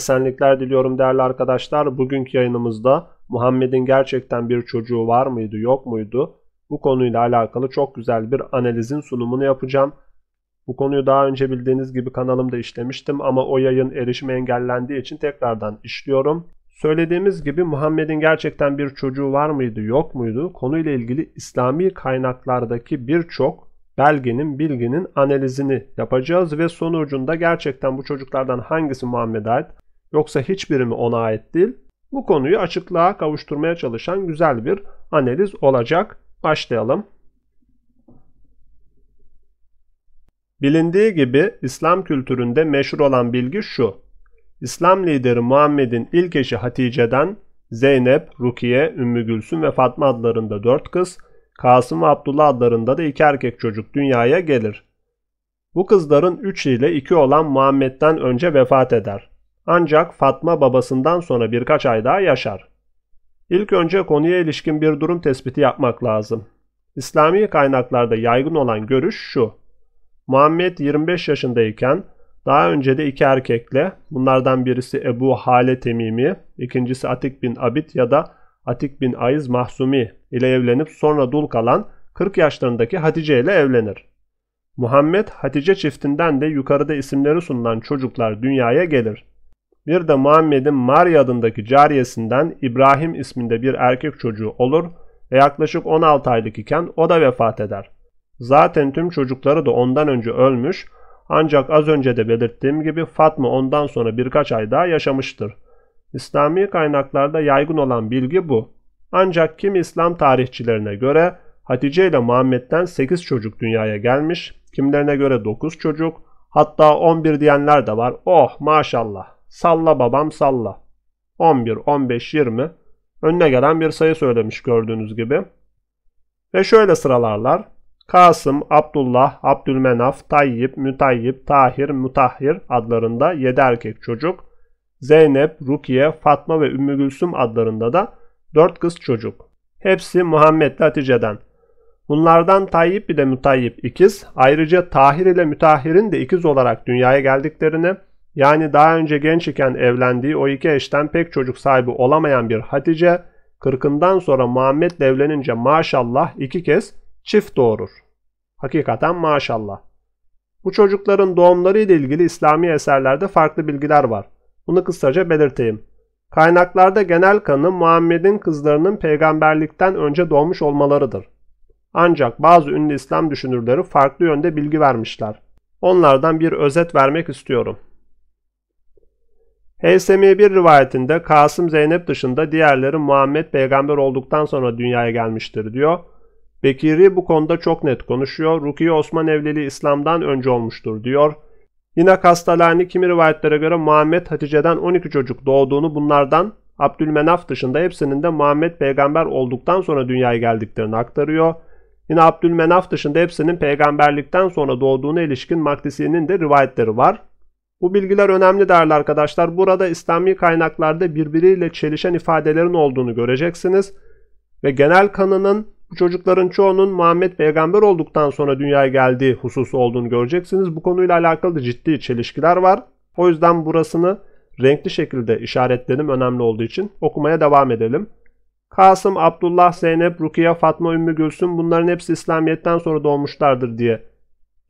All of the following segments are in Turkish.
Esenlikler diliyorum değerli arkadaşlar. Bugünkü yayınımızda Muhammed'in gerçekten bir çocuğu var mıydı yok muydu? Bu konuyla alakalı çok güzel bir analizin sunumunu yapacağım. Bu konuyu daha önce bildiğiniz gibi kanalımda işlemiştim ama o yayın erişime engellendiği için tekrardan işliyorum. Söylediğimiz gibi Muhammed'in gerçekten bir çocuğu var mıydı yok muydu? Konuyla ilgili İslami kaynaklardaki birçok belgenin, bilginin analizini yapacağız ve sonucunda gerçekten bu çocuklardan hangisi Muhammed'e ait, yoksa hiçbiri mi ona ait değil? Bu konuyu açıklığa kavuşturmaya çalışan güzel bir analiz olacak. Başlayalım. Bilindiği gibi İslam kültüründe meşhur olan bilgi şu. İslam lideri Muhammed'in ilk eşi Hatice'den Zeynep, Rukiye, Ümmü Gülsüm ve Fatma adlarında dört kız, Kasım ve Abdullah adlarında da iki erkek çocuk dünyaya gelir. Bu kızların 3 ile 2 olan Muhammed'den önce vefat eder. Ancak Fatma babasından sonra birkaç ay daha yaşar. İlk önce konuya ilişkin bir durum tespiti yapmak lazım. İslami kaynaklarda yaygın olan görüş şu. Muhammed 25 yaşındayken daha önce de iki erkekle, bunlardan birisi Ebu Hale Temimi, ikincisi Atik bin Abid ya da Atik bin Ayiz Mahsumi ile evlenip sonra dul kalan 40 yaşlarındaki Hatice ile evlenir. Muhammed Hatice çiftinden de yukarıda isimleri sunulan çocuklar dünyaya gelir. Bir de Muhammed'in Mari adındaki cariyesinden İbrahim isminde bir erkek çocuğu olur ve yaklaşık 16 aylık iken o da vefat eder. Zaten tüm çocukları da ondan önce ölmüş ancak az önce de belirttiğim gibi Fatma ondan sonra birkaç ay daha yaşamıştır. İslami kaynaklarda yaygın olan bilgi bu. Ancak kim İslam tarihçilerine göre Hatice ile Muhammed'den 8 çocuk dünyaya gelmiş, kimlerine göre 9 çocuk, hatta 11 diyenler de var. Oh maşallah. Salla babam salla. 11, 15, 20 önüne gelen bir sayı söylemiş gördüğünüz gibi. Ve şöyle sıralarlar. Kasım, Abdullah, Abdülmenaf, Tayyip, Mütayyip, Tahir, Mutahhir adlarında 7 erkek çocuk. Zeynep, Rukiye, Fatma ve Ümmü Gülsüm adlarında da 4 kız çocuk. Hepsi Muhammedli Hatice'den. Bunlardan Tayyip bir de Mütayyip ikiz. Ayrıca Tahir ile Mütahhir'in de ikiz olarak dünyaya geldiklerini, yani daha önce genç iken evlendiği o iki eşten pek çocuk sahibi olamayan bir Hatice, kırkından sonra Muhammed evlenince maşallah iki kez çift doğurur. Hakikaten maşallah. Bu çocukların doğumları ile ilgili İslami eserlerde farklı bilgiler var. Bunu kısaca belirteyim. Kaynaklarda genel kanı Muhammed'in kızlarının peygamberlikten önce doğmuş olmalarıdır. Ancak bazı ünlü İslam düşünürleri farklı yönde bilgi vermişler. Onlardan bir özet vermek istiyorum. Heysemi bir rivayetinde Kasım Zeynep dışında diğerleri Muhammed peygamber olduktan sonra dünyaya gelmiştir diyor. Bekiri bu konuda çok net konuşuyor. Rukiye Osman evliliği İslam'dan önce olmuştur diyor. Yine Kastalani kimi rivayetlere göre Muhammed Hatice'den 12 çocuk doğduğunu bunlardan Abdülmenaf dışında hepsinin de Muhammed peygamber olduktan sonra dünyaya geldiklerini aktarıyor. Yine Abdülmenaf dışında hepsinin peygamberlikten sonra doğduğuna ilişkin Makdisi'nin de rivayetleri var. Bu bilgiler önemli değerli arkadaşlar. Burada İslami kaynaklarda birbiriyle çelişen ifadelerin olduğunu göreceksiniz. Ve genel kanının bu çocukların çoğunun Muhammed peygamber olduktan sonra dünyaya geldiği hususu olduğunu göreceksiniz. Bu konuyla alakalı ciddi çelişkiler var. O yüzden burasını renkli şekilde işaretledim önemli olduğu için. Okumaya devam edelim. Kasım, Abdullah, Zeynep, Rukiye, Fatma, Ümmü Gülsüm bunların hepsi İslamiyet'ten sonra doğmuşlardır diye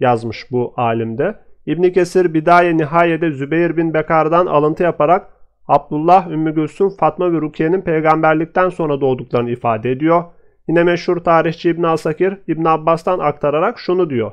yazmış bu alimde. İbni Kesir Bidaye Nihaye'de Zübeyir bin Bekar'dan alıntı yaparak Abdullah, Ümmü Gülsüm, Fatma ve Rukiye'nin peygamberlikten sonra doğduklarını ifade ediyor. Yine meşhur tarihçi İbn Asakir İbn Abbas'tan aktararak şunu diyor.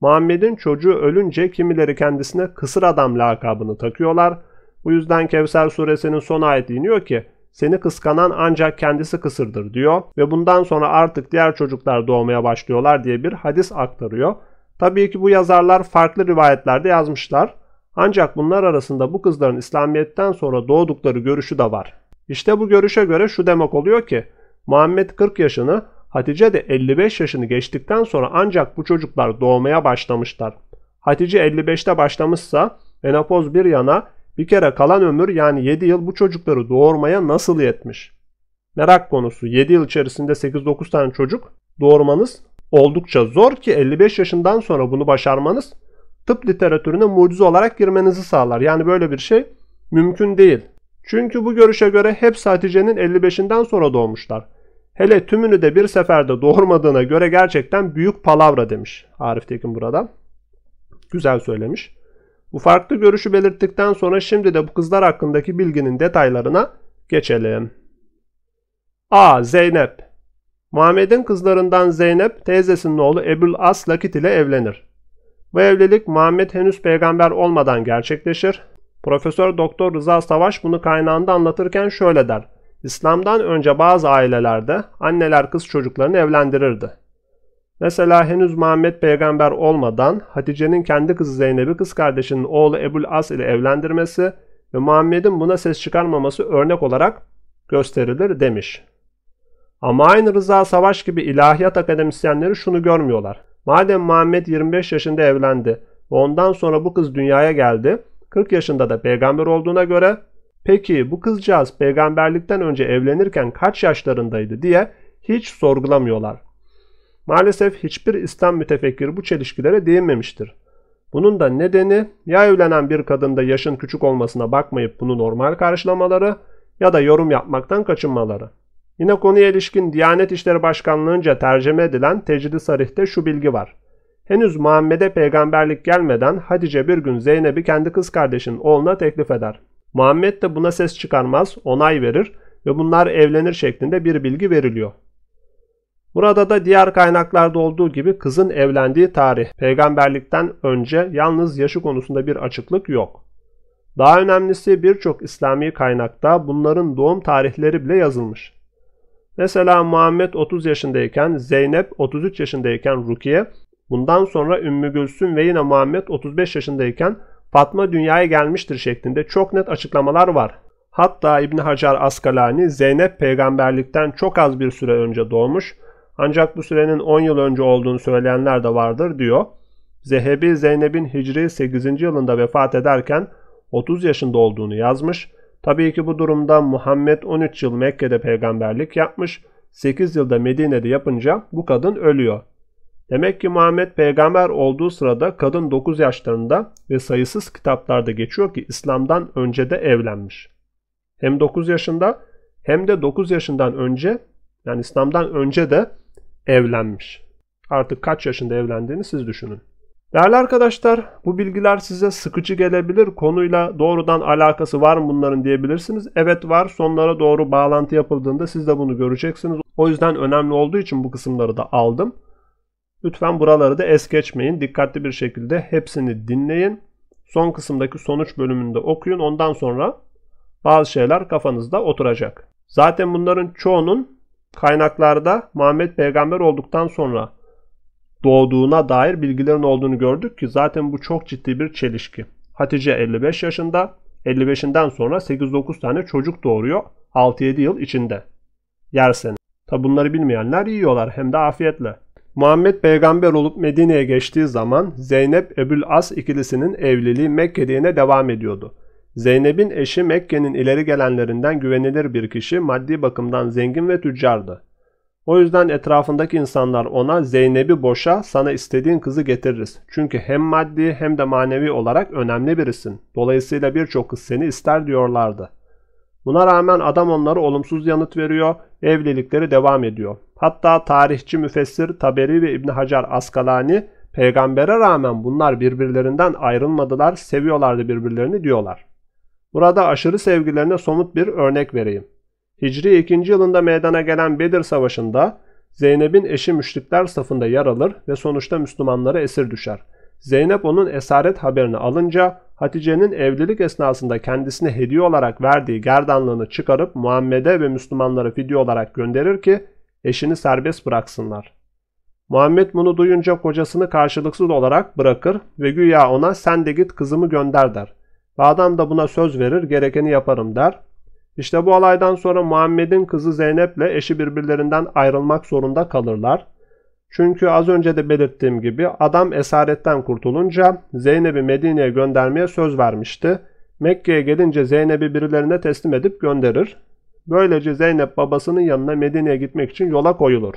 Muhammed'in çocuğu ölünce kimileri kendisine kısır adam lakabını takıyorlar. Bu yüzden Kevser suresinin son ayeti iniyor ki seni kıskanan ancak kendisi kısırdır diyor ve bundan sonra artık diğer çocuklar doğmaya başlıyorlar diye bir hadis aktarıyor. Tabii ki bu yazarlar farklı rivayetlerde yazmışlar. Ancak bunlar arasında bu kızların İslamiyet'ten sonra doğdukları görüşü de var. İşte bu görüşe göre şu demek oluyor ki Muhammed 40 yaşını, Hatice de 55 yaşını geçtikten sonra ancak bu çocuklar doğmaya başlamışlar. Hatice 55'te başlamışsa menopoz bir yana bir kere kalan ömür yani 7 yıl bu çocukları doğurmaya nasıl yetmiş? Merak konusu 7 yıl içerisinde 8-9 tane çocuk doğurmanız oldukça zor ki 55 yaşından sonra bunu başarmanız tıp literatürüne mucize olarak girmenizi sağlar. Yani böyle bir şey mümkün değil. Çünkü bu görüşe göre hepsi Hatice'nin 55'inden sonra doğmuşlar. Hele tümünü de bir seferde doğurmadığına göre gerçekten büyük palavra demiş Arif Tekin burada. Güzel söylemiş. Bu farklı görüşü belirttikten sonra şimdi de bu kızlar hakkındaki bilginin detaylarına geçelim. A. Zeynep Muhammed'in kızlarından Zeynep teyzesinin oğlu Ebul As Lakit ile evlenir. Bu evlilik Muhammed henüz peygamber olmadan gerçekleşir. Profesör Doktor Rıza Savaş bunu kaynağında anlatırken şöyle der. İslam'dan önce bazı ailelerde anneler kız çocuklarını evlendirirdi. Mesela henüz Muhammed peygamber olmadan Hatice'nin kendi kızı Zeynep'i kız kardeşinin oğlu Ebul As ile evlendirmesi ve Muhammed'in buna ses çıkarmaması örnek olarak gösterilir demiş. Ama aynı Rıza Savaş gibi ilahiyat akademisyenleri şunu görmüyorlar. Madem Muhammed 25 yaşında evlendi ve ondan sonra bu kız dünyaya geldi, 40 yaşında da peygamber olduğuna göre peki bu kızcağız peygamberlikten önce evlenirken kaç yaşlarındaydı diye hiç sorgulamıyorlar. Maalesef hiçbir İslam mütefekkiri bu çelişkilere değinmemiştir. Bunun da nedeni ya evlenen bir kadında yaşın küçük olmasına bakmayıp bunu normal karşılamaları ya da yorum yapmaktan kaçınmaları. Yine konuya ilişkin Diyanet İşleri Başkanlığı'nca tercüme edilen Tecrid-i Sarih'te şu bilgi var. Henüz Muhammed'e peygamberlik gelmeden Hatice bir gün Zeynep'i kendi kız kardeşinin oğluna teklif eder. Muhammed de buna ses çıkarmaz, onay verir ve bunlar evlenir şeklinde bir bilgi veriliyor. Burada da diğer kaynaklarda olduğu gibi kızın evlendiği tarih peygamberlikten önce yalnız yaşı konusunda bir açıklık yok. Daha önemlisi birçok İslami kaynakta bunların doğum tarihleri bile yazılmış. Mesela Muhammed 30 yaşındayken, Zeynep 33 yaşındayken Rukiye, bundan sonra Ümmü Gülsüm ve yine Muhammed 35 yaşındayken Fatma dünyaya gelmiştir şeklinde çok net açıklamalar var. Hatta İbni Hacer Askalani Zeynep peygamberlikten çok az bir süre önce doğmuş ancak bu sürenin 10 yıl önce olduğunu söyleyenler de vardır diyor. Zehebi Zeynep'in Hicri 8. yılında vefat ederken 30 yaşında olduğunu yazmış Tabii ki bu durumda Muhammed 13 yıl Mekke'de peygamberlik yapmış, 8 yılda Medine'de yapınca bu kadın ölüyor. Demek ki Muhammed peygamber olduğu sırada kadın 9 yaşlarında ve sayısız kitaplarda geçiyor ki İslam'dan önce de evlenmiş. Hem 9 yaşında hem de 9 yaşından önce yani İslam'dan önce de evlenmiş. Artık kaç yaşında evlendiğini siz düşünün. Değerli arkadaşlar bu bilgiler size sıkıcı gelebilir. Konuyla doğrudan alakası var mı bunların diyebilirsiniz. Evet var sonlara doğru bağlantı yapıldığında siz de bunu göreceksiniz. O yüzden önemli olduğu için bu kısımları da aldım. Lütfen buraları da es geçmeyin. Dikkatli bir şekilde hepsini dinleyin. Son kısımdaki sonuç bölümünde okuyun. Ondan sonra bazı şeyler kafanızda oturacak. Zaten bunların çoğunun kaynaklarda Muhammed peygamber olduktan sonra doğduğuna dair bilgilerin olduğunu gördük ki zaten bu çok ciddi bir çelişki. Hatice 55 yaşında, 55'inden sonra 8-9 tane çocuk doğuruyor 6-7 yıl içinde. Yersen. Tabi bunları bilmeyenler yiyorlar hem de afiyetle. Muhammed peygamber olup Medine'ye geçtiği zaman Zeynep ebul As ikilisinin evliliği Mekke'liğine devam ediyordu. Zeynep'in eşi Mekke'nin ileri gelenlerinden güvenilir bir kişi maddi bakımdan zengin ve tüccardı. O yüzden etrafındaki insanlar ona Zeynep'i boşa sana istediğin kızı getiririz. Çünkü hem maddi hem de manevi olarak önemli birisin. Dolayısıyla birçok kız seni ister diyorlardı. Buna rağmen adam onlara olumsuz yanıt veriyor, evlilikleri devam ediyor. Hatta tarihçi müfessir Taberi ve İbni Hacer Askalani peygambere rağmen bunlar birbirlerinden ayrılmadılar, seviyorlardı birbirlerini diyorlar. Burada aşırı sevgilerine somut bir örnek vereyim. Hicri 2. yılında meydana gelen Bedir Savaşı'nda Zeynep'in eşi müşrikler safında yer alır ve sonuçta Müslümanlara esir düşer. Zeynep onun esaret haberini alınca Hatice'nin evlilik esnasında kendisine hediye olarak verdiği gerdanlığını çıkarıp Muhammed'e ve Müslümanlara fidye olarak gönderir ki eşini serbest bıraksınlar. Muhammed bunu duyunca kocasını karşılıksız olarak bırakır ve güya ona sen de git kızımı gönder der. Ve adam da buna söz verir gerekeni yaparım der işte bu olaydan sonra Muhammed'in kızı Zeynep ile eşi birbirlerinden ayrılmak zorunda kalırlar. Çünkü az önce de belirttiğim gibi adam esaretten kurtulunca Zeynep'i Medine'ye göndermeye söz vermişti. Mekke'ye gelince Zeynep'i birilerine teslim edip gönderir. Böylece Zeynep babasının yanına Medine'ye gitmek için yola koyulur.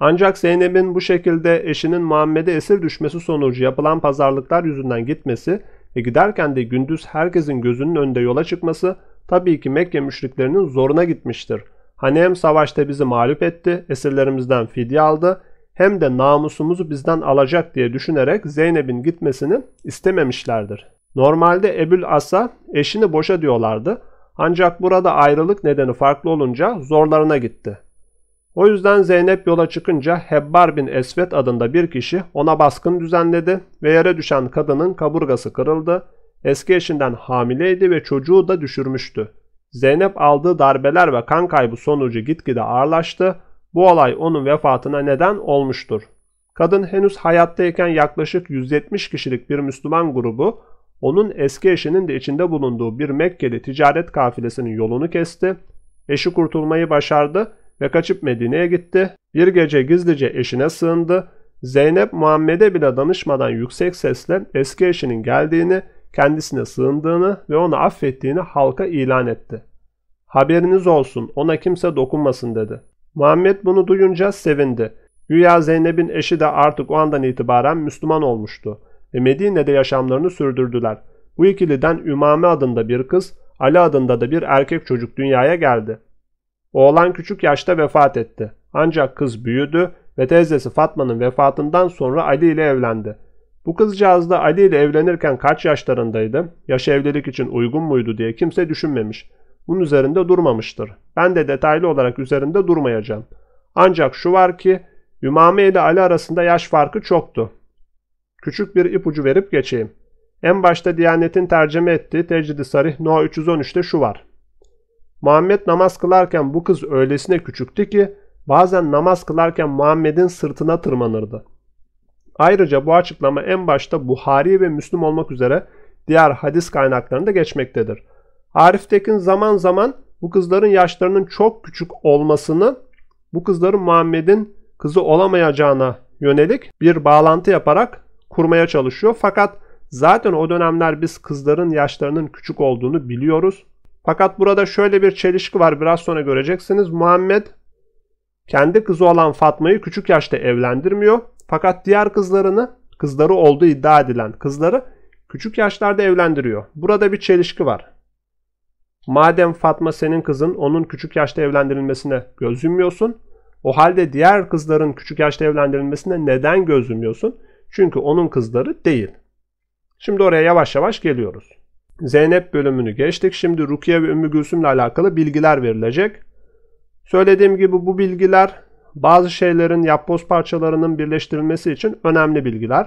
Ancak Zeynep'in bu şekilde eşinin Muhammed'e esir düşmesi sonucu yapılan pazarlıklar yüzünden gitmesi ve giderken de gündüz herkesin gözünün önünde yola çıkması tabii ki Mekke müşriklerinin zoruna gitmiştir. Hani hem savaşta bizi mağlup etti, esirlerimizden fidye aldı hem de namusumuzu bizden alacak diye düşünerek Zeynep'in gitmesini istememişlerdir. Normalde Ebu'l As'a eşini boşa diyorlardı ancak burada ayrılık nedeni farklı olunca zorlarına gitti. O yüzden Zeynep yola çıkınca Hebbar bin Esvet adında bir kişi ona baskın düzenledi ve yere düşen kadının kaburgası kırıldı. Eski eşinden hamileydi ve çocuğu da düşürmüştü. Zeynep aldığı darbeler ve kan kaybı sonucu gitgide ağırlaştı. Bu olay onun vefatına neden olmuştur. Kadın henüz hayattayken yaklaşık 170 kişilik bir Müslüman grubu onun eski eşinin de içinde bulunduğu bir Mekkeli ticaret kafilesinin yolunu kesti. Eşi kurtulmayı başardı ve kaçıp Medine'ye gitti. Bir gece gizlice eşine sığındı. Zeynep Muhammed'e bile danışmadan yüksek sesle eski eşinin geldiğini, kendisine sığındığını ve onu affettiğini halka ilan etti. Haberiniz olsun ona kimse dokunmasın dedi. Muhammed bunu duyunca sevindi. Güya Zeynep'in eşi de artık o andan itibaren Müslüman olmuştu ve Medine'de yaşamlarını sürdürdüler. Bu ikiliden Ümame adında bir kız, Ali adında da bir erkek çocuk dünyaya geldi. Oğlan küçük yaşta vefat etti. Ancak kız büyüdü ve teyzesi Fatma'nın vefatından sonra Ali ile evlendi. Bu kızcağız da Ali ile evlenirken kaç yaşlarındaydı, yaş evlilik için uygun muydu diye kimse düşünmemiş. Bunun üzerinde durmamıştır. Ben de detaylı olarak üzerinde durmayacağım. Ancak şu var ki Ümame ile Ali arasında yaş farkı çoktu. Küçük bir ipucu verip geçeyim. En başta Diyanet'in tercüme ettiği Tecrid-i Sarih No 313'te şu var. Muhammed namaz kılarken bu kız öylesine küçüktü ki bazen namaz kılarken Muhammed'in sırtına tırmanırdı. Ayrıca bu açıklama en başta Buhari ve Müslüm olmak üzere diğer hadis kaynaklarında geçmektedir. Arif Tekin zaman zaman bu kızların yaşlarının çok küçük olmasını bu kızların Muhammed'in kızı olamayacağına yönelik bir bağlantı yaparak kurmaya çalışıyor. Fakat zaten o dönemler biz kızların yaşlarının küçük olduğunu biliyoruz. Fakat burada şöyle bir çelişki var. Biraz sonra göreceksiniz. Muhammed kendi kızı olan Fatma'yı küçük yaşta evlendirmiyor. Fakat diğer kızlarını, kızları olduğu iddia edilen kızları küçük yaşlarda evlendiriyor. Burada bir çelişki var. Madem Fatma senin kızın, onun küçük yaşta evlendirilmesine göz yumuyorsun. O halde diğer kızların küçük yaşta evlendirilmesine neden göz yumuyorsun? Çünkü onun kızları değil. Şimdi oraya yavaş yavaş geliyoruz. Zeynep bölümünü geçtik. Şimdi Rukiye ve Ümmü Gülsüm'le alakalı bilgiler verilecek. Söylediğim gibi bu bilgiler bazı şeylerin yapboz parçalarının birleştirilmesi için önemli bilgiler.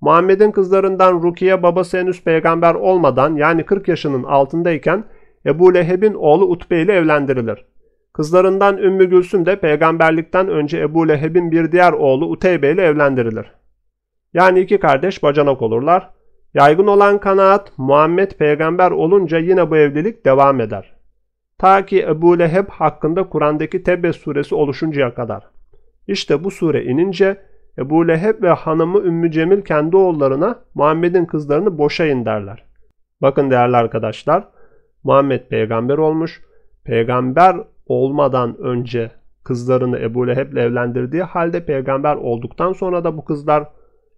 Muhammed'in kızlarından Rukiye babası henüz peygamber olmadan yani 40 yaşının altındayken Ebu Leheb'in oğlu Utbe ile evlendirilir. Kızlarından Ümmü Gülsüm de peygamberlikten önce Ebu Leheb'in bir diğer oğlu Uteybe ile evlendirilir. Yani iki kardeş bacanak olurlar. Yaygın olan kanaat Muhammed peygamber olunca yine bu evlilik devam eder. Ta ki Ebu Leheb hakkında Kur'an'daki Tebbe suresi oluşuncaya kadar. İşte bu sure inince Ebu Leheb ve hanımı Ümmü Cemil kendi oğullarına Muhammed'in kızlarını boşayın derler. Bakın değerli arkadaşlar Muhammed peygamber olmuş. Peygamber olmadan önce kızlarını Ebu Leheb'le evlendirdiği halde peygamber olduktan sonra da bu kızlar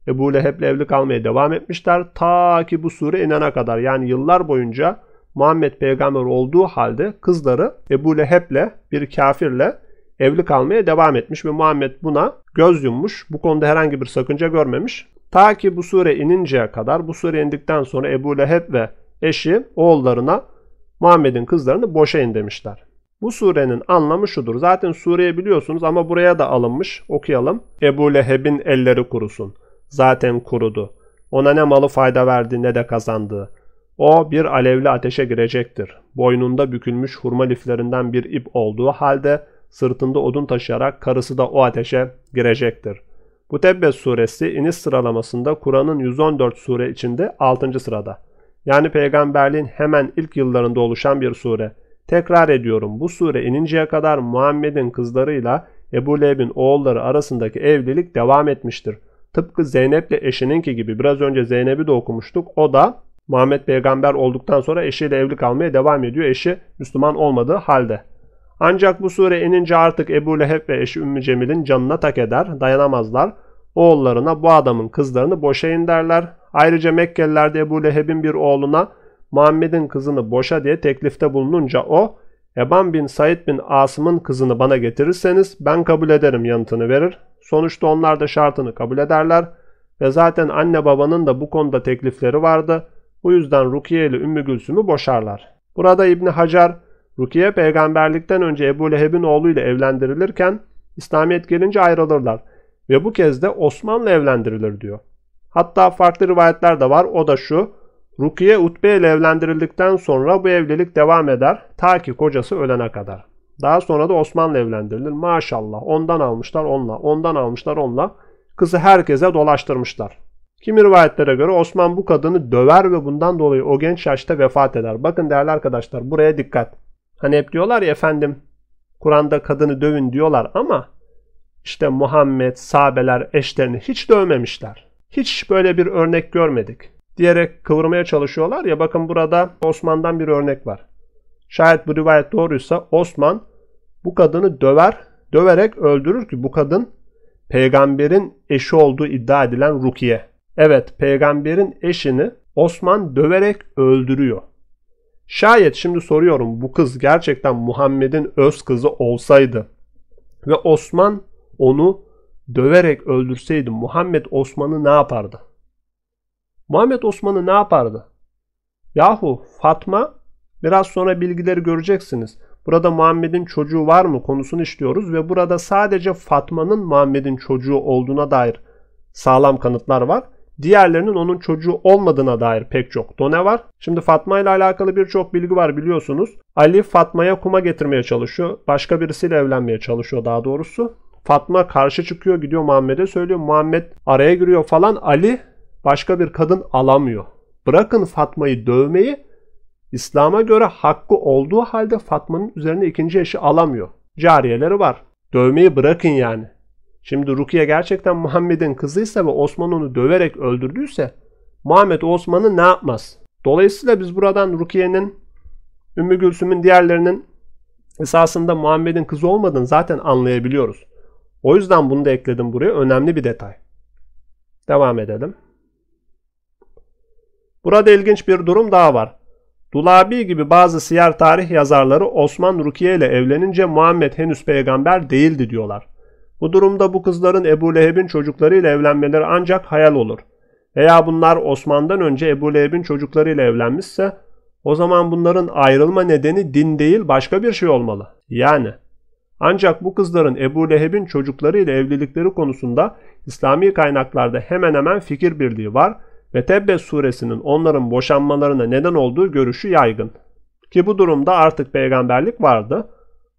Ebu Leheb'le evli kalmaya devam etmişler. Ta ki bu sure inene kadar yani yıllar boyunca Muhammed peygamber olduğu halde kızları Ebu Leheb'le bir kafirle evli kalmaya devam etmiş ve Muhammed buna göz yummuş. Bu konuda herhangi bir sakınca görmemiş. Ta ki bu sure ininceye kadar bu sure indikten sonra Ebu Leheb ve eşi oğullarına Muhammed'in kızlarını boşa in demişler. Bu surenin anlamı şudur. Zaten sureyi biliyorsunuz ama buraya da alınmış. Okuyalım. Ebu Leheb'in elleri kurusun.'' zaten kurudu. Ona ne malı fayda verdi ne de kazandı. O bir alevli ateşe girecektir. Boynunda bükülmüş hurma liflerinden bir ip olduğu halde sırtında odun taşıyarak karısı da o ateşe girecektir. Bu Mutebbe suresi iniş sıralamasında Kur'an'ın 114 sure içinde 6. sırada. Yani peygamberliğin hemen ilk yıllarında oluşan bir sure. Tekrar ediyorum bu sure ininceye kadar Muhammed'in kızlarıyla Ebu Leheb'in oğulları arasındaki evlilik devam etmiştir. Tıpkı Zeynep'le eşininki gibi biraz önce Zeynep'i de okumuştuk. O da Muhammed peygamber olduktan sonra eşiyle evli kalmaya devam ediyor. Eşi Müslüman olmadığı halde. Ancak bu sure inince artık Ebu Leheb ve eşi Ümmü Cemil'in canına tak eder. Dayanamazlar. Oğullarına bu adamın kızlarını boşayın derler. Ayrıca Mekkeliler de Ebu Leheb'in bir oğluna Muhammed'in kızını boşa diye teklifte bulununca o Eban bin Said bin Asım'ın kızını bana getirirseniz ben kabul ederim yanıtını verir. Sonuçta onlar da şartını kabul ederler ve zaten anne babanın da bu konuda teklifleri vardı. Bu yüzden Rukiye ile Ümmü Gülsüm'ü boşarlar. Burada İbni Hacer, Rukiye peygamberlikten önce Ebu Leheb'in oğluyla evlendirilirken İslamiyet gelince ayrılırlar ve bu kez de Osman'la evlendirilir diyor. Hatta farklı rivayetler de var o da şu. Rukiye Utbe ile evlendirildikten sonra bu evlilik devam eder ta ki kocası ölene kadar. Daha sonra da Osmanlı evlendirilir. Maşallah ondan almışlar onunla, ondan almışlar onunla. Kızı herkese dolaştırmışlar. Kimi rivayetlere göre Osman bu kadını döver ve bundan dolayı o genç yaşta vefat eder. Bakın değerli arkadaşlar buraya dikkat. Hani hep diyorlar ya efendim Kur'an'da kadını dövün diyorlar ama işte Muhammed, sahabeler eşlerini hiç dövmemişler. Hiç böyle bir örnek görmedik diyerek kıvırmaya çalışıyorlar ya bakın burada Osman'dan bir örnek var. Şayet bu rivayet doğruysa Osman bu kadını döver, döverek öldürür ki bu kadın peygamberin eşi olduğu iddia edilen Rukiye. Evet peygamberin eşini Osman döverek öldürüyor. Şayet şimdi soruyorum bu kız gerçekten Muhammed'in öz kızı olsaydı ve Osman onu döverek öldürseydi Muhammed Osman'ı ne yapardı? Muhammed Osman'ı ne yapardı? Yahu Fatma Biraz sonra bilgileri göreceksiniz. Burada Muhammed'in çocuğu var mı konusunu işliyoruz ve burada sadece Fatma'nın Muhammed'in çocuğu olduğuna dair sağlam kanıtlar var. Diğerlerinin onun çocuğu olmadığına dair pek çok done var. Şimdi Fatma ile alakalı birçok bilgi var biliyorsunuz. Ali Fatma'ya kuma getirmeye çalışıyor. Başka birisiyle evlenmeye çalışıyor daha doğrusu. Fatma karşı çıkıyor gidiyor Muhammed'e söylüyor. Muhammed araya giriyor falan. Ali başka bir kadın alamıyor. Bırakın Fatma'yı dövmeyi İslam'a göre hakkı olduğu halde Fatma'nın üzerine ikinci eşi alamıyor. Cariyeleri var. Dövmeyi bırakın yani. Şimdi Rukiye gerçekten Muhammed'in kızıysa ve Osman onu döverek öldürdüyse Muhammed Osman'ı ne yapmaz? Dolayısıyla biz buradan Rukiye'nin, Ümmü Gülsüm'ün diğerlerinin esasında Muhammed'in kızı olmadığını zaten anlayabiliyoruz. O yüzden bunu da ekledim buraya. Önemli bir detay. Devam edelim. Burada ilginç bir durum daha var. Dulabi gibi bazı siyer tarih yazarları Osman Rukiye ile evlenince Muhammed henüz peygamber değildi diyorlar. Bu durumda bu kızların Ebu Leheb'in çocuklarıyla evlenmeleri ancak hayal olur. Veya bunlar Osman'dan önce Ebu Leheb'in çocuklarıyla evlenmişse o zaman bunların ayrılma nedeni din değil başka bir şey olmalı. Yani ancak bu kızların Ebu Leheb'in çocuklarıyla evlilikleri konusunda İslami kaynaklarda hemen hemen fikir birliği var ve Tebbe suresinin onların boşanmalarına neden olduğu görüşü yaygın. Ki bu durumda artık peygamberlik vardı.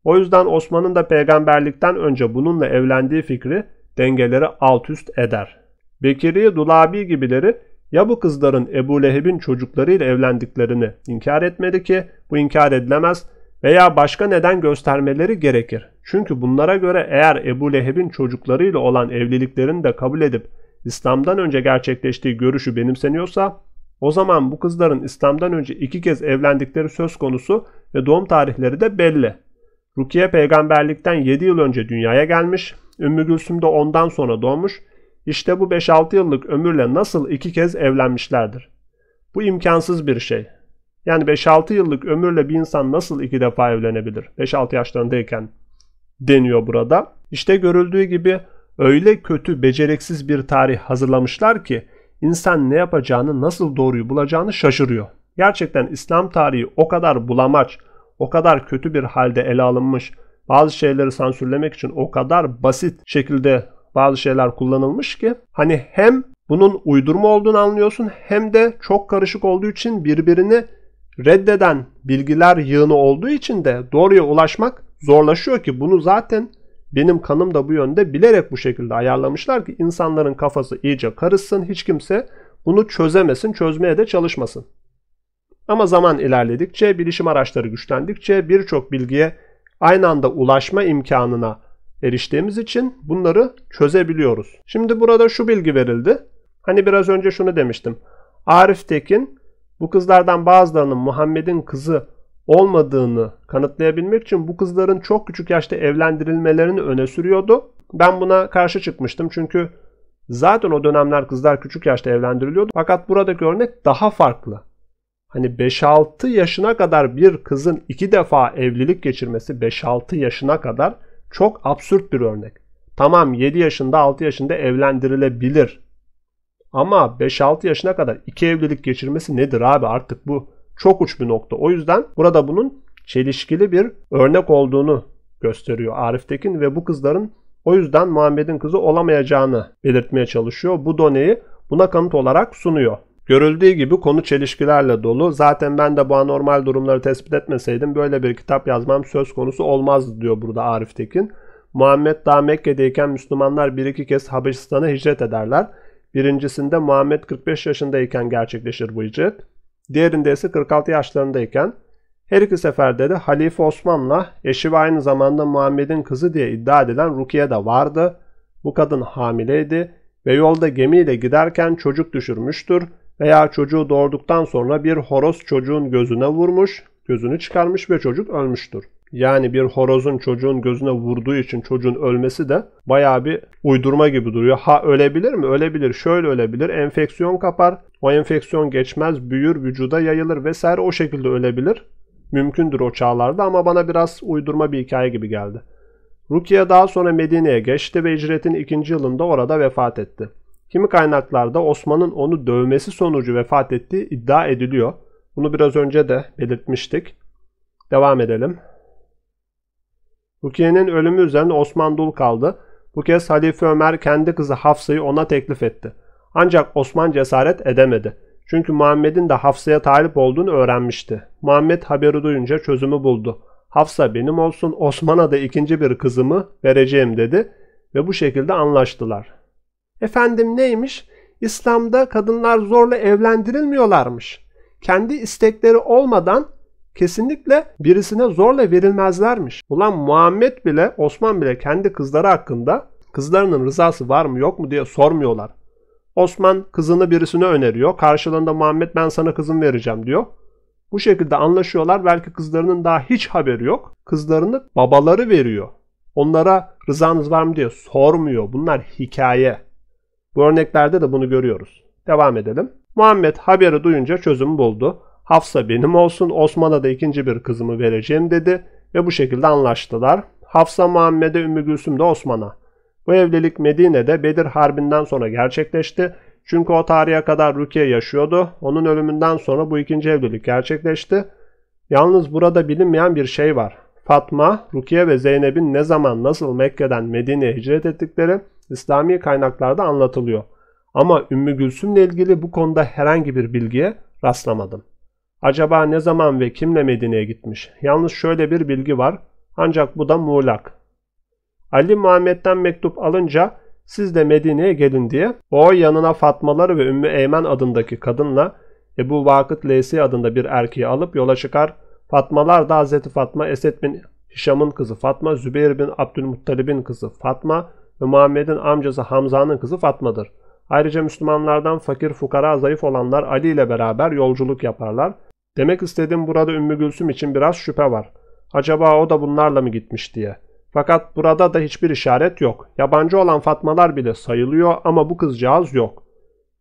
O yüzden Osman'ın da peygamberlikten önce bununla evlendiği fikri dengeleri alt üst eder. Bekiri, Dulabi gibileri ya bu kızların Ebu Leheb'in çocuklarıyla evlendiklerini inkar etmedi ki bu inkar edilemez veya başka neden göstermeleri gerekir. Çünkü bunlara göre eğer Ebu Leheb'in çocuklarıyla olan evliliklerini de kabul edip İslam'dan önce gerçekleştiği görüşü benimseniyorsa o zaman bu kızların İslam'dan önce iki kez evlendikleri söz konusu ve doğum tarihleri de belli. Rukiye peygamberlikten 7 yıl önce dünyaya gelmiş, Ümmü Gülsüm de ondan sonra doğmuş. İşte bu 5-6 yıllık ömürle nasıl iki kez evlenmişlerdir. Bu imkansız bir şey. Yani 5-6 yıllık ömürle bir insan nasıl iki defa evlenebilir? 5-6 yaşlarındayken deniyor burada. İşte görüldüğü gibi öyle kötü beceriksiz bir tarih hazırlamışlar ki insan ne yapacağını nasıl doğruyu bulacağını şaşırıyor. Gerçekten İslam tarihi o kadar bulamaç, o kadar kötü bir halde ele alınmış, bazı şeyleri sansürlemek için o kadar basit şekilde bazı şeyler kullanılmış ki hani hem bunun uydurma olduğunu anlıyorsun hem de çok karışık olduğu için birbirini reddeden bilgiler yığını olduğu için de doğruya ulaşmak zorlaşıyor ki bunu zaten benim kanım da bu yönde bilerek bu şekilde ayarlamışlar ki insanların kafası iyice karışsın. Hiç kimse bunu çözemesin, çözmeye de çalışmasın. Ama zaman ilerledikçe, bilişim araçları güçlendikçe birçok bilgiye aynı anda ulaşma imkanına eriştiğimiz için bunları çözebiliyoruz. Şimdi burada şu bilgi verildi. Hani biraz önce şunu demiştim. Arif Tekin bu kızlardan bazılarının Muhammed'in kızı olmadığını kanıtlayabilmek için bu kızların çok küçük yaşta evlendirilmelerini öne sürüyordu. Ben buna karşı çıkmıştım çünkü zaten o dönemler kızlar küçük yaşta evlendiriliyordu. Fakat buradaki örnek daha farklı. Hani 5-6 yaşına kadar bir kızın iki defa evlilik geçirmesi 5-6 yaşına kadar çok absürt bir örnek. Tamam 7 yaşında 6 yaşında evlendirilebilir. Ama 5-6 yaşına kadar iki evlilik geçirmesi nedir abi artık bu çok uç bir nokta. O yüzden burada bunun çelişkili bir örnek olduğunu gösteriyor Arif Tekin ve bu kızların o yüzden Muhammed'in kızı olamayacağını belirtmeye çalışıyor. Bu doneyi buna kanıt olarak sunuyor. Görüldüğü gibi konu çelişkilerle dolu. Zaten ben de bu anormal durumları tespit etmeseydim böyle bir kitap yazmam söz konusu olmazdı diyor burada Arif Tekin. Muhammed daha Mekke'deyken Müslümanlar bir iki kez Habeşistan'a hicret ederler. Birincisinde Muhammed 45 yaşındayken gerçekleşir bu hicret diğerinde ise 46 yaşlarındayken her iki seferde de Halife Osman'la eşi ve aynı zamanda Muhammed'in kızı diye iddia edilen Rukiye de vardı. Bu kadın hamileydi ve yolda gemiyle giderken çocuk düşürmüştür veya çocuğu doğurduktan sonra bir horoz çocuğun gözüne vurmuş, gözünü çıkarmış ve çocuk ölmüştür yani bir horozun çocuğun gözüne vurduğu için çocuğun ölmesi de baya bir uydurma gibi duruyor. Ha ölebilir mi? Ölebilir. Şöyle ölebilir. Enfeksiyon kapar. O enfeksiyon geçmez, büyür, vücuda yayılır vesaire o şekilde ölebilir. Mümkündür o çağlarda ama bana biraz uydurma bir hikaye gibi geldi. Rukiye daha sonra Medine'ye geçti ve icretin ikinci yılında orada vefat etti. Kimi kaynaklarda Osman'ın onu dövmesi sonucu vefat ettiği iddia ediliyor. Bunu biraz önce de belirtmiştik. Devam edelim. Rukiye'nin ölümü üzerine Osman dul kaldı. Bu kez Halife Ömer kendi kızı Hafsa'yı ona teklif etti. Ancak Osman cesaret edemedi. Çünkü Muhammed'in de Hafsa'ya talip olduğunu öğrenmişti. Muhammed haberi duyunca çözümü buldu. Hafsa benim olsun Osman'a da ikinci bir kızımı vereceğim dedi ve bu şekilde anlaştılar. Efendim neymiş? İslam'da kadınlar zorla evlendirilmiyorlarmış. Kendi istekleri olmadan kesinlikle birisine zorla verilmezlermiş. Ulan Muhammed bile Osman bile kendi kızları hakkında kızlarının rızası var mı yok mu diye sormuyorlar. Osman kızını birisine öneriyor. Karşılığında Muhammed ben sana kızım vereceğim diyor. Bu şekilde anlaşıyorlar. Belki kızlarının daha hiç haberi yok. Kızlarını babaları veriyor. Onlara rızanız var mı diye sormuyor. Bunlar hikaye. Bu örneklerde de bunu görüyoruz. Devam edelim. Muhammed haberi duyunca çözümü buldu. Hafsa benim olsun Osman'a da ikinci bir kızımı vereceğim dedi ve bu şekilde anlaştılar. Hafsa Muhammed'e Ümmü Gülsüm de Osman'a. Bu evlilik Medine'de Bedir Harbi'nden sonra gerçekleşti. Çünkü o tarihe kadar Rukiye yaşıyordu. Onun ölümünden sonra bu ikinci evlilik gerçekleşti. Yalnız burada bilinmeyen bir şey var. Fatma, Rukiye ve Zeynep'in ne zaman nasıl Mekke'den Medine'ye hicret ettikleri İslami kaynaklarda anlatılıyor. Ama Ümmü Gülsüm'le ilgili bu konuda herhangi bir bilgiye rastlamadım. Acaba ne zaman ve kimle Medine'ye gitmiş? Yalnız şöyle bir bilgi var. Ancak bu da muğlak. Ali Muhammed'den mektup alınca siz de Medine'ye gelin diye o yanına Fatmaları ve Ümmü Eymen adındaki kadınla Ebu Vakıt Leysi adında bir erkeği alıp yola çıkar. Fatmalar da Hazreti Fatma Esed bin Hişam'ın kızı Fatma, Zübeyir bin Abdülmuttalib'in kızı Fatma ve Muhammed'in amcası Hamza'nın kızı Fatma'dır. Ayrıca Müslümanlardan fakir, fukara, zayıf olanlar Ali ile beraber yolculuk yaparlar. Demek istediğim burada Ümmü Gülsüm için biraz şüphe var. Acaba o da bunlarla mı gitmiş diye. Fakat burada da hiçbir işaret yok. Yabancı olan Fatmalar bile sayılıyor ama bu kızcağız yok.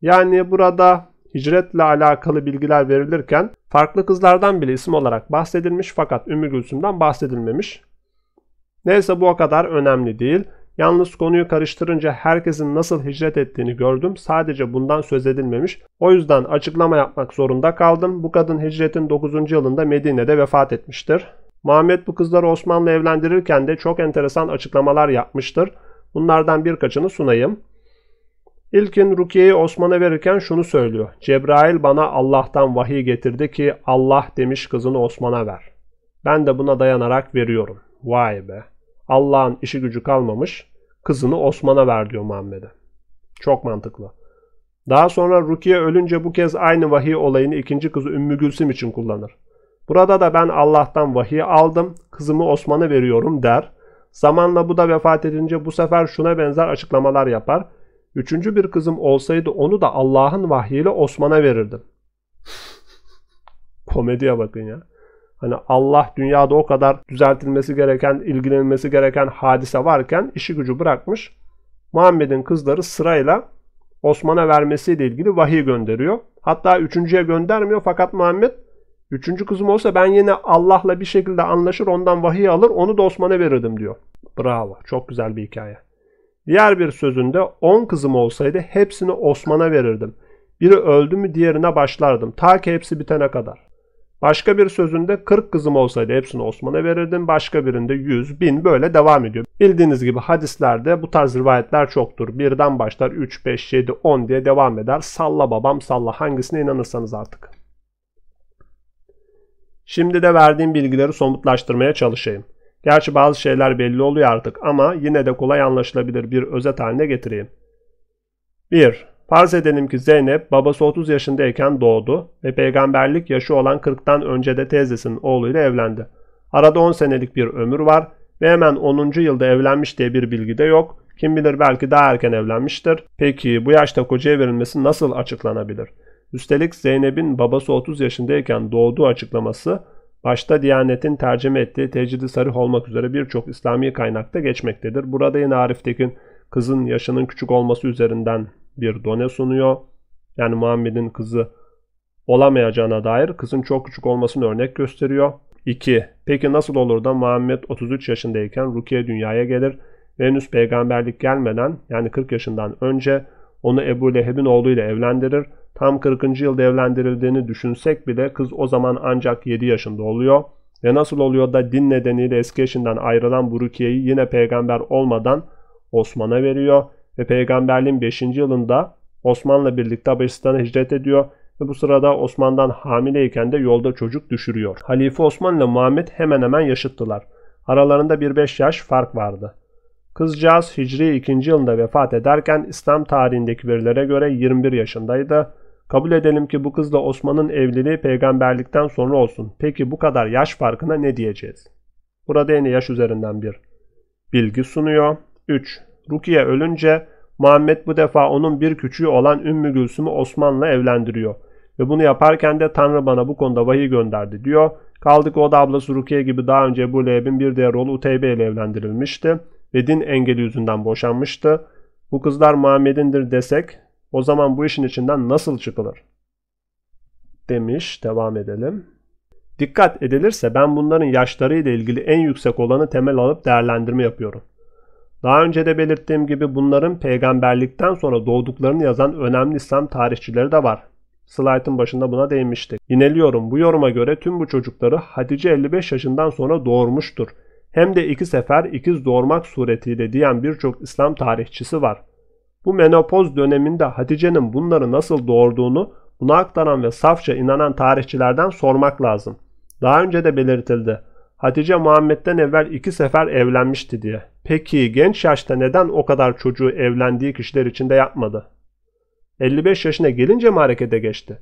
Yani burada hicretle alakalı bilgiler verilirken farklı kızlardan bile isim olarak bahsedilmiş fakat Ümmü Gülsüm'den bahsedilmemiş. Neyse bu o kadar önemli değil. Yalnız konuyu karıştırınca herkesin nasıl hicret ettiğini gördüm. Sadece bundan söz edilmemiş. O yüzden açıklama yapmak zorunda kaldım. Bu kadın hicretin 9. yılında Medine'de vefat etmiştir. Muhammed bu kızları Osmanlı evlendirirken de çok enteresan açıklamalar yapmıştır. Bunlardan birkaçını sunayım. İlkin Rukiye'yi Osman'a verirken şunu söylüyor. Cebrail bana Allah'tan vahiy getirdi ki Allah demiş kızını Osman'a ver. Ben de buna dayanarak veriyorum. Vay be. Allah'ın işi gücü kalmamış. Kızını Osman'a ver diyor Muhammed'e. Çok mantıklı. Daha sonra Rukiye ölünce bu kez aynı vahiy olayını ikinci kızı Ümmü Gülsüm için kullanır. Burada da ben Allah'tan vahiy aldım, kızımı Osman'a veriyorum der. Zamanla bu da vefat edince bu sefer şuna benzer açıklamalar yapar. Üçüncü bir kızım olsaydı onu da Allah'ın vahyiyle Osman'a verirdim. Komediye bakın ya. Hani Allah dünyada o kadar düzeltilmesi gereken, ilgilenilmesi gereken hadise varken işi gücü bırakmış. Muhammed'in kızları sırayla Osman'a vermesiyle ilgili vahiy gönderiyor. Hatta üçüncüye göndermiyor fakat Muhammed üçüncü kızım olsa ben yine Allah'la bir şekilde anlaşır ondan vahiy alır onu da Osman'a verirdim diyor. Bravo çok güzel bir hikaye. Diğer bir sözünde 10 kızım olsaydı hepsini Osman'a verirdim. Biri öldü mü diğerine başlardım ta ki hepsi bitene kadar. Başka bir sözünde 40 kızım olsaydı hepsini Osman'a verirdim. Başka birinde 100, 1000 böyle devam ediyor. Bildiğiniz gibi hadislerde bu tarz rivayetler çoktur. Birden başlar 3, 5, 7, 10 diye devam eder. Salla babam salla hangisine inanırsanız artık. Şimdi de verdiğim bilgileri somutlaştırmaya çalışayım. Gerçi bazı şeyler belli oluyor artık ama yine de kolay anlaşılabilir bir özet haline getireyim. 1. Farz edelim ki Zeynep babası 30 yaşındayken doğdu ve peygamberlik yaşı olan 40'tan önce de teyzesinin oğluyla evlendi. Arada 10 senelik bir ömür var ve hemen 10. yılda evlenmiş diye bir bilgi de yok. Kim bilir belki daha erken evlenmiştir. Peki bu yaşta kocaya verilmesi nasıl açıklanabilir? Üstelik Zeynep'in babası 30 yaşındayken doğduğu açıklaması başta Diyanet'in tercüme ettiği tecrid-i olmak üzere birçok İslami kaynakta geçmektedir. Burada yine Arif Tekin kızın yaşının küçük olması üzerinden bir done sunuyor. Yani Muhammed'in kızı olamayacağına dair kızın çok küçük olmasını örnek gösteriyor. 2. Peki nasıl olur da Muhammed 33 yaşındayken Rukiye dünyaya gelir ve henüz peygamberlik gelmeden yani 40 yaşından önce onu Ebu Leheb'in oğluyla evlendirir. Tam 40. yılda evlendirildiğini düşünsek bile kız o zaman ancak 7 yaşında oluyor. Ve nasıl oluyor da din nedeniyle eski eşinden ayrılan bu Rukiye'yi yine peygamber olmadan Osman'a veriyor ve peygamberliğin 5. yılında Osman'la birlikte Habeşistan'a hicret ediyor ve bu sırada Osman'dan hamileyken de yolda çocuk düşürüyor. Halife Osman ile Muhammed hemen hemen yaşıttılar. Aralarında 1-5 yaş fark vardı. Kızcağız Hicri 2. yılında vefat ederken İslam tarihindeki verilere göre 21 yaşındaydı. Kabul edelim ki bu kızla Osman'ın evliliği peygamberlikten sonra olsun. Peki bu kadar yaş farkına ne diyeceğiz? Burada yine yaş üzerinden bir bilgi sunuyor. 3. Rukiye ölünce Muhammed bu defa onun bir küçüğü olan Ümmü Gülsüm'ü Osman'la evlendiriyor. Ve bunu yaparken de Tanrı bana bu konuda vahiy gönderdi diyor. Kaldı ki o da ablası Rukiye gibi daha önce bu Leheb'in bir diğer oğlu Uteybe ile evlendirilmişti. Ve din engeli yüzünden boşanmıştı. Bu kızlar Muhammed'indir desek o zaman bu işin içinden nasıl çıkılır? Demiş. Devam edelim. Dikkat edilirse ben bunların yaşları ile ilgili en yüksek olanı temel alıp değerlendirme yapıyorum. Daha önce de belirttiğim gibi bunların peygamberlikten sonra doğduklarını yazan önemli İslam tarihçileri de var. Slaytın başında buna değinmiştik. Yineliyorum bu yoruma göre tüm bu çocukları Hatice 55 yaşından sonra doğurmuştur. Hem de iki sefer ikiz doğurmak suretiyle diyen birçok İslam tarihçisi var. Bu menopoz döneminde Hatice'nin bunları nasıl doğurduğunu buna aktaran ve safça inanan tarihçilerden sormak lazım. Daha önce de belirtildi. Hatice Muhammed'den evvel iki sefer evlenmişti diye. Peki genç yaşta neden o kadar çocuğu evlendiği kişiler içinde yapmadı? 55 yaşına gelince mi harekete geçti?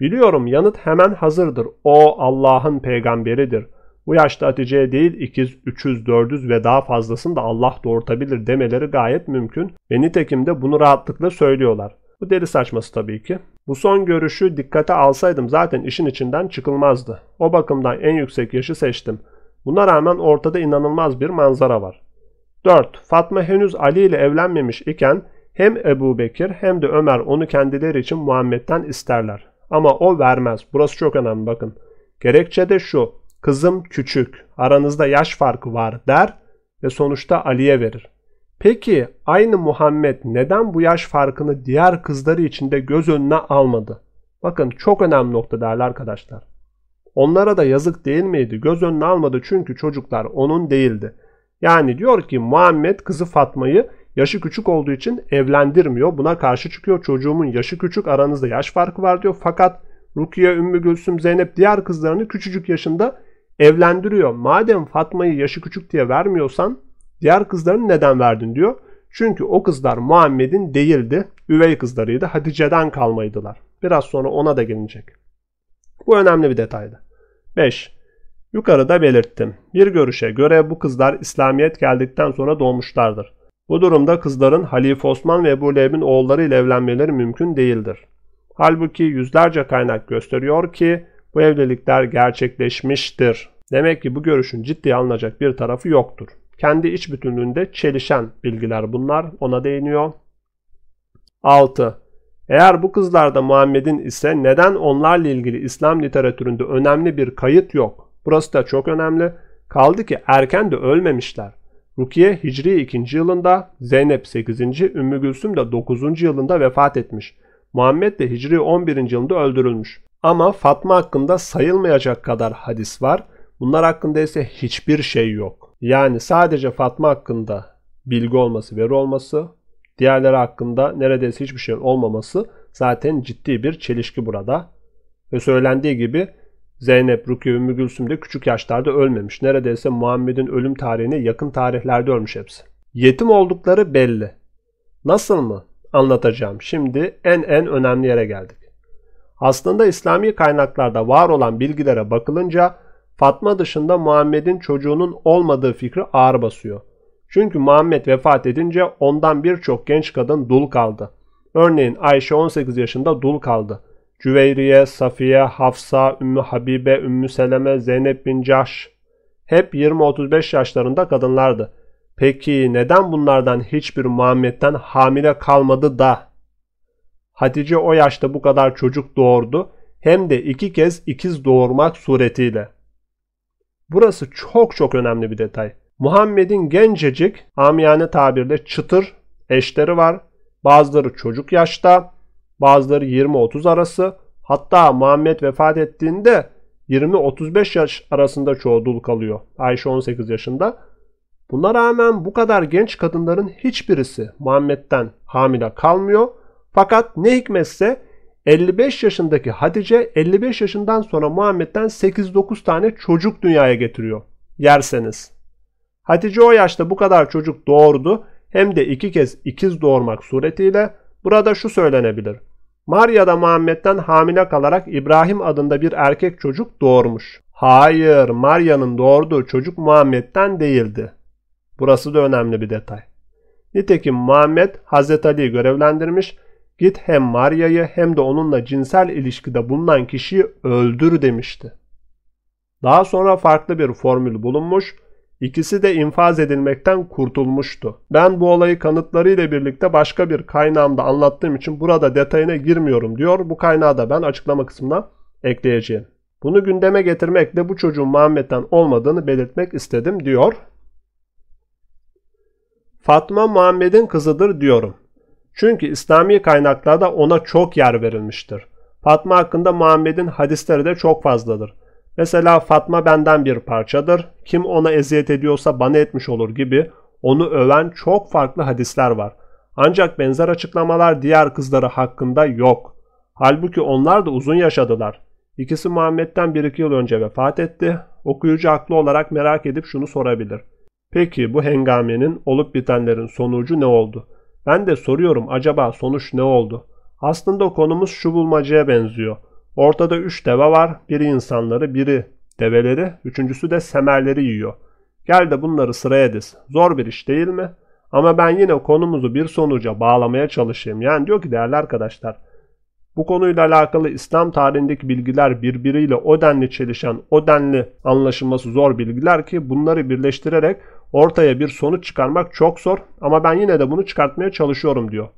Biliyorum yanıt hemen hazırdır. O Allah'ın peygamberidir. Bu yaşta Hatice'ye değil ikiz, üçüz, dördüz ve daha fazlasını da Allah doğurtabilir demeleri gayet mümkün ve nitekim de bunu rahatlıkla söylüyorlar. Bu deli saçması tabii ki. Bu son görüşü dikkate alsaydım zaten işin içinden çıkılmazdı. O bakımdan en yüksek yaşı seçtim. Buna rağmen ortada inanılmaz bir manzara var. 4. Fatma henüz Ali ile evlenmemiş iken hem Ebu Bekir hem de Ömer onu kendileri için Muhammed'den isterler. Ama o vermez. Burası çok önemli bakın. Gerekçe de şu. Kızım küçük, aranızda yaş farkı var der ve sonuçta Ali'ye verir. Peki aynı Muhammed neden bu yaş farkını diğer kızları içinde göz önüne almadı? Bakın çok önemli nokta değerli arkadaşlar. Onlara da yazık değil miydi? Göz önüne almadı çünkü çocuklar onun değildi. Yani diyor ki Muhammed kızı Fatma'yı yaşı küçük olduğu için evlendirmiyor. Buna karşı çıkıyor. Çocuğumun yaşı küçük aranızda yaş farkı var diyor. Fakat Rukiye, Ümmü Gülsüm, Zeynep diğer kızlarını küçücük yaşında evlendiriyor. Madem Fatma'yı yaşı küçük diye vermiyorsan diğer kızlarını neden verdin diyor. Çünkü o kızlar Muhammed'in değildi. Üvey kızlarıydı. Hatice'den kalmaydılar. Biraz sonra ona da gelinecek. Bu önemli bir detaydı. 5. Yukarıda belirttim. Bir görüşe göre bu kızlar İslamiyet geldikten sonra doğmuşlardır. Bu durumda kızların Halife Osman ve Ebu Leheb'in oğulları ile evlenmeleri mümkün değildir. Halbuki yüzlerce kaynak gösteriyor ki bu evlilikler gerçekleşmiştir. Demek ki bu görüşün ciddiye alınacak bir tarafı yoktur. Kendi iç bütünlüğünde çelişen bilgiler bunlar. Ona değiniyor. 6. Eğer bu kızlarda Muhammed'in ise neden onlarla ilgili İslam literatüründe önemli bir kayıt yok? Burası da çok önemli. Kaldı ki erken de ölmemişler. Rukiye Hicri 2. yılında, Zeynep 8. Ümmü Gülsüm de 9. yılında vefat etmiş. Muhammed de Hicri 11. yılında öldürülmüş. Ama Fatma hakkında sayılmayacak kadar hadis var. Bunlar hakkında ise hiçbir şey yok. Yani sadece Fatma hakkında bilgi olması, veri olması Diğerleri hakkında neredeyse hiçbir şey olmaması zaten ciddi bir çelişki burada. Ve söylendiği gibi Zeynep, Rukiye, ve Gülsüm de küçük yaşlarda ölmemiş. Neredeyse Muhammed'in ölüm tarihine yakın tarihlerde ölmüş hepsi. Yetim oldukları belli. Nasıl mı? Anlatacağım. Şimdi en en önemli yere geldik. Aslında İslami kaynaklarda var olan bilgilere bakılınca Fatma dışında Muhammed'in çocuğunun olmadığı fikri ağır basıyor. Çünkü Muhammed vefat edince ondan birçok genç kadın dul kaldı. Örneğin Ayşe 18 yaşında dul kaldı. Cüveyriye, Safiye, Hafsa, Ümmü Habibe, Ümmü Seleme, Zeynep bin Cahş hep 20-35 yaşlarında kadınlardı. Peki neden bunlardan hiçbir Muhammed'den hamile kalmadı da? Hatice o yaşta bu kadar çocuk doğurdu hem de iki kez ikiz doğurmak suretiyle. Burası çok çok önemli bir detay. Muhammed'in gencecik, amiyane tabirle çıtır eşleri var. Bazıları çocuk yaşta, bazıları 20-30 arası. Hatta Muhammed vefat ettiğinde 20-35 yaş arasında çoğu dul kalıyor. Ayşe 18 yaşında. Buna rağmen bu kadar genç kadınların hiçbirisi Muhammed'den hamile kalmıyor. Fakat ne hikmetse 55 yaşındaki Hatice 55 yaşından sonra Muhammed'den 8-9 tane çocuk dünyaya getiriyor. Yerseniz. Hatice o yaşta bu kadar çocuk doğurdu hem de iki kez ikiz doğurmak suretiyle burada şu söylenebilir. Maria da Muhammed'den hamile kalarak İbrahim adında bir erkek çocuk doğurmuş. Hayır, Maria'nın doğurduğu çocuk Muhammed'den değildi. Burası da önemli bir detay. Nitekim Muhammed Hazreti Ali'yi görevlendirmiş, git hem Maria'yı hem de onunla cinsel ilişkide bulunan kişiyi öldür demişti. Daha sonra farklı bir formül bulunmuş İkisi de infaz edilmekten kurtulmuştu. Ben bu olayı kanıtlarıyla birlikte başka bir kaynağımda anlattığım için burada detayına girmiyorum diyor. Bu kaynağı da ben açıklama kısmına ekleyeceğim. Bunu gündeme getirmekle bu çocuğun Muhammed'den olmadığını belirtmek istedim diyor. Fatma Muhammed'in kızıdır diyorum. Çünkü İslami kaynaklarda ona çok yer verilmiştir. Fatma hakkında Muhammed'in hadisleri de çok fazladır. Mesela Fatma benden bir parçadır, kim ona eziyet ediyorsa bana etmiş olur gibi onu öven çok farklı hadisler var. Ancak benzer açıklamalar diğer kızları hakkında yok. Halbuki onlar da uzun yaşadılar. İkisi Muhammed'den 1-2 yıl önce vefat etti. Okuyucu haklı olarak merak edip şunu sorabilir. Peki bu hengamenin olup bitenlerin sonucu ne oldu? Ben de soruyorum acaba sonuç ne oldu? Aslında konumuz şu bulmacaya benziyor. Ortada 3 deve var. Biri insanları, biri develeri, üçüncüsü de semerleri yiyor. Gel de bunları sıraya diz. Zor bir iş değil mi? Ama ben yine konumuzu bir sonuca bağlamaya çalışayım. Yani diyor ki değerli arkadaşlar, bu konuyla alakalı İslam tarihindeki bilgiler birbiriyle o denli çelişen, o denli anlaşılması zor bilgiler ki bunları birleştirerek ortaya bir sonuç çıkarmak çok zor ama ben yine de bunu çıkartmaya çalışıyorum diyor.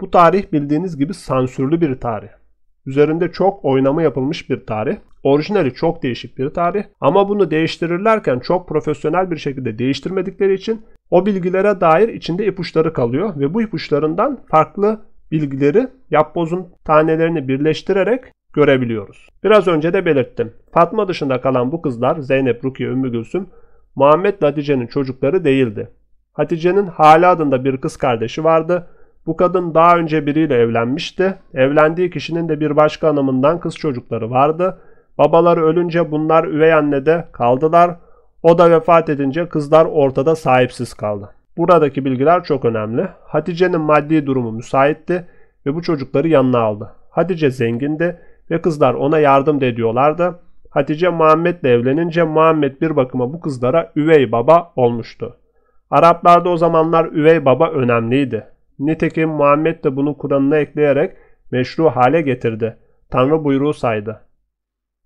Bu tarih bildiğiniz gibi sansürlü bir tarih. Üzerinde çok oynama yapılmış bir tarih. Orijinali çok değişik bir tarih ama bunu değiştirirlerken çok profesyonel bir şekilde değiştirmedikleri için o bilgilere dair içinde ipuçları kalıyor ve bu ipuçlarından farklı bilgileri yapbozun tanelerini birleştirerek görebiliyoruz. Biraz önce de belirttim. Fatma dışında kalan bu kızlar Zeynep, Rukiye, Ümmü Gülsüm Muhammed Hatice'nin çocukları değildi. Hatice'nin Hala adında bir kız kardeşi vardı bu kadın daha önce biriyle evlenmişti. Evlendiği kişinin de bir başka hanımından kız çocukları vardı. Babaları ölünce bunlar üvey annede kaldılar. O da vefat edince kızlar ortada sahipsiz kaldı. Buradaki bilgiler çok önemli. Hatice'nin maddi durumu müsaitti ve bu çocukları yanına aldı. Hatice zengindi ve kızlar ona yardım da ediyorlardı. Hatice Muhammed'le evlenince Muhammed bir bakıma bu kızlara üvey baba olmuştu. Araplarda o zamanlar üvey baba önemliydi. Nitekim Muhammed de bunu Kur'an'ına ekleyerek meşru hale getirdi. Tanrı buyruğu saydı.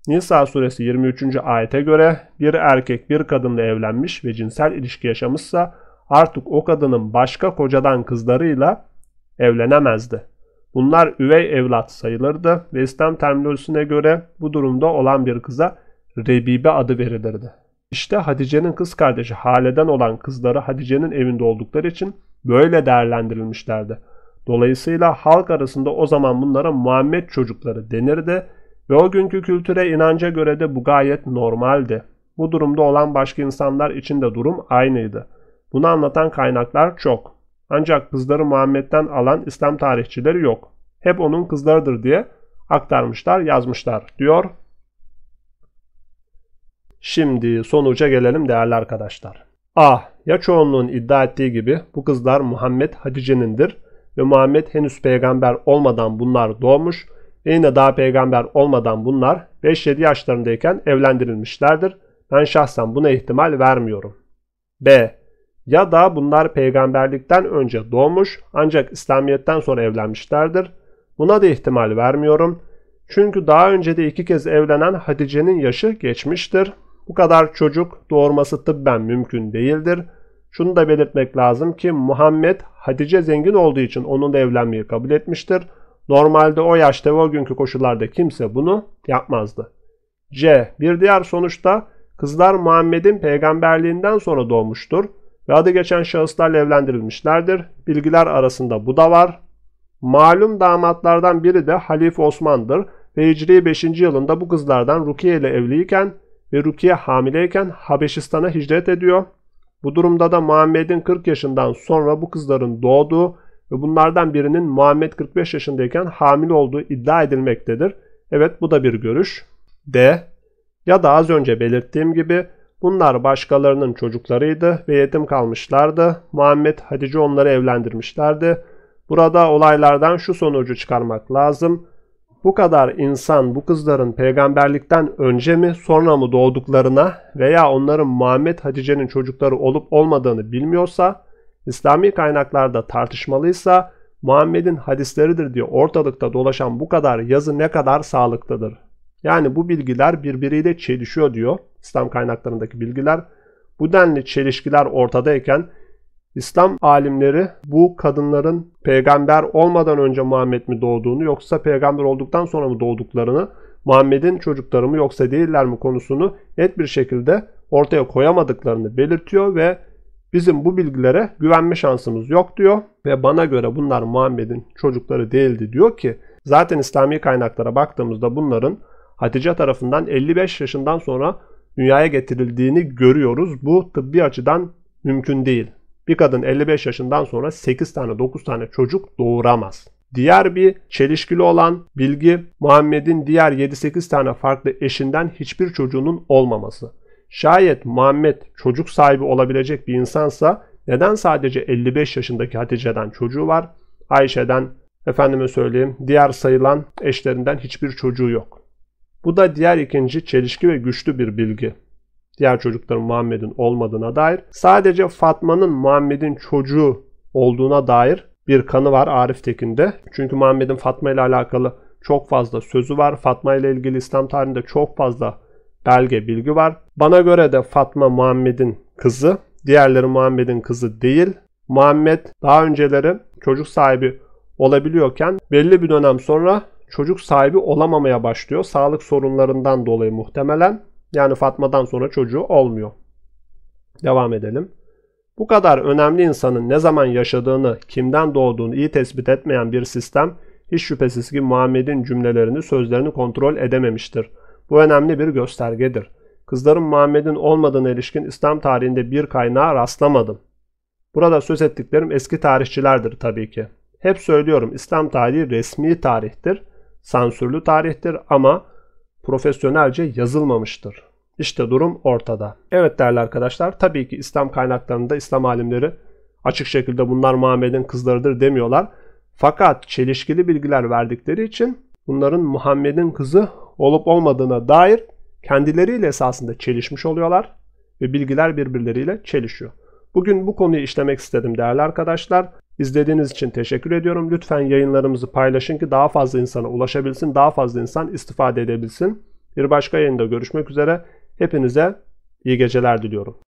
Nisa suresi 23. ayete göre bir erkek bir kadınla evlenmiş ve cinsel ilişki yaşamışsa artık o kadının başka kocadan kızlarıyla evlenemezdi. Bunlar üvey evlat sayılırdı ve İslam terminolojisine göre bu durumda olan bir kıza Rebibe adı verilirdi. İşte Hatice'nin kız kardeşi Hale'den olan kızları Hatice'nin evinde oldukları için böyle değerlendirilmişlerdi. Dolayısıyla halk arasında o zaman bunlara Muhammed çocukları denirdi ve o günkü kültüre inanca göre de bu gayet normaldi. Bu durumda olan başka insanlar için de durum aynıydı. Bunu anlatan kaynaklar çok. Ancak kızları Muhammed'den alan İslam tarihçileri yok. Hep onun kızlarıdır diye aktarmışlar, yazmışlar diyor. Şimdi sonuca gelelim değerli arkadaşlar. A. Ah, ya çoğunluğun iddia ettiği gibi bu kızlar Muhammed Hatice'nindir ve Muhammed henüz peygamber olmadan bunlar doğmuş ve yine daha peygamber olmadan bunlar 5-7 yaşlarındayken evlendirilmişlerdir. Ben şahsen buna ihtimal vermiyorum. B. Ya da bunlar peygamberlikten önce doğmuş ancak İslamiyet'ten sonra evlenmişlerdir. Buna da ihtimal vermiyorum. Çünkü daha önce de iki kez evlenen Hatice'nin yaşı geçmiştir. Bu kadar çocuk doğurması tıbben mümkün değildir. Şunu da belirtmek lazım ki Muhammed Hatice zengin olduğu için onunla evlenmeyi kabul etmiştir. Normalde o yaşta ve o günkü koşullarda kimse bunu yapmazdı. C. Bir diğer sonuçta kızlar Muhammed'in peygamberliğinden sonra doğmuştur ve adı geçen şahıslarla evlendirilmişlerdir. Bilgiler arasında bu da var. Malum damatlardan biri de Halif Osman'dır ve Hicri 5. yılında bu kızlardan Rukiye ile evliyken ve Rukiye hamileyken Habeşistan'a hicret ediyor. Bu durumda da Muhammed'in 40 yaşından sonra bu kızların doğduğu ve bunlardan birinin Muhammed 45 yaşındayken hamile olduğu iddia edilmektedir. Evet bu da bir görüş. D. Ya da az önce belirttiğim gibi bunlar başkalarının çocuklarıydı ve yetim kalmışlardı. Muhammed Hatice onları evlendirmişlerdi. Burada olaylardan şu sonucu çıkarmak lazım bu kadar insan bu kızların peygamberlikten önce mi sonra mı doğduklarına veya onların Muhammed Hatice'nin çocukları olup olmadığını bilmiyorsa, İslami kaynaklarda tartışmalıysa Muhammed'in hadisleridir diye ortalıkta dolaşan bu kadar yazı ne kadar sağlıklıdır? Yani bu bilgiler birbiriyle çelişiyor diyor İslam kaynaklarındaki bilgiler. Bu denli çelişkiler ortadayken İslam alimleri bu kadınların peygamber olmadan önce Muhammed mi doğduğunu yoksa peygamber olduktan sonra mı doğduklarını, Muhammed'in çocukları mı yoksa değiller mi konusunu net bir şekilde ortaya koyamadıklarını belirtiyor ve bizim bu bilgilere güvenme şansımız yok diyor ve bana göre bunlar Muhammed'in çocukları değildi diyor ki zaten İslami kaynaklara baktığımızda bunların Hatice tarafından 55 yaşından sonra dünyaya getirildiğini görüyoruz. Bu tıbbi açıdan mümkün değil. Bir kadın 55 yaşından sonra 8 tane 9 tane çocuk doğuramaz. Diğer bir çelişkili olan bilgi Muhammed'in diğer 7-8 tane farklı eşinden hiçbir çocuğunun olmaması. Şayet Muhammed çocuk sahibi olabilecek bir insansa neden sadece 55 yaşındaki Hatice'den çocuğu var? Ayşe'den efendime söyleyeyim diğer sayılan eşlerinden hiçbir çocuğu yok. Bu da diğer ikinci çelişki ve güçlü bir bilgi diğer çocukların Muhammed'in olmadığına dair sadece Fatma'nın Muhammed'in çocuğu olduğuna dair bir kanı var Arif Tekin'de. Çünkü Muhammed'in Fatma ile alakalı çok fazla sözü var. Fatma ile ilgili İslam tarihinde çok fazla belge bilgi var. Bana göre de Fatma Muhammed'in kızı, diğerleri Muhammed'in kızı değil. Muhammed daha önceleri çocuk sahibi olabiliyorken belli bir dönem sonra çocuk sahibi olamamaya başlıyor. Sağlık sorunlarından dolayı muhtemelen. Yani Fatma'dan sonra çocuğu olmuyor. Devam edelim. Bu kadar önemli insanın ne zaman yaşadığını, kimden doğduğunu iyi tespit etmeyen bir sistem hiç şüphesiz ki Muhammed'in cümlelerini, sözlerini kontrol edememiştir. Bu önemli bir göstergedir. Kızların Muhammed'in olmadığına ilişkin İslam tarihinde bir kaynağa rastlamadım. Burada söz ettiklerim eski tarihçilerdir tabii ki. Hep söylüyorum İslam tarihi resmi tarihtir, sansürlü tarihtir ama profesyonelce yazılmamıştır. İşte durum ortada. Evet değerli arkadaşlar tabii ki İslam kaynaklarında İslam alimleri açık şekilde bunlar Muhammed'in kızlarıdır demiyorlar. Fakat çelişkili bilgiler verdikleri için bunların Muhammed'in kızı olup olmadığına dair kendileriyle esasında çelişmiş oluyorlar ve bilgiler birbirleriyle çelişiyor. Bugün bu konuyu işlemek istedim değerli arkadaşlar. İzlediğiniz için teşekkür ediyorum. Lütfen yayınlarımızı paylaşın ki daha fazla insana ulaşabilsin, daha fazla insan istifade edebilsin. Bir başka yayında görüşmek üzere. Hepinize iyi geceler diliyorum.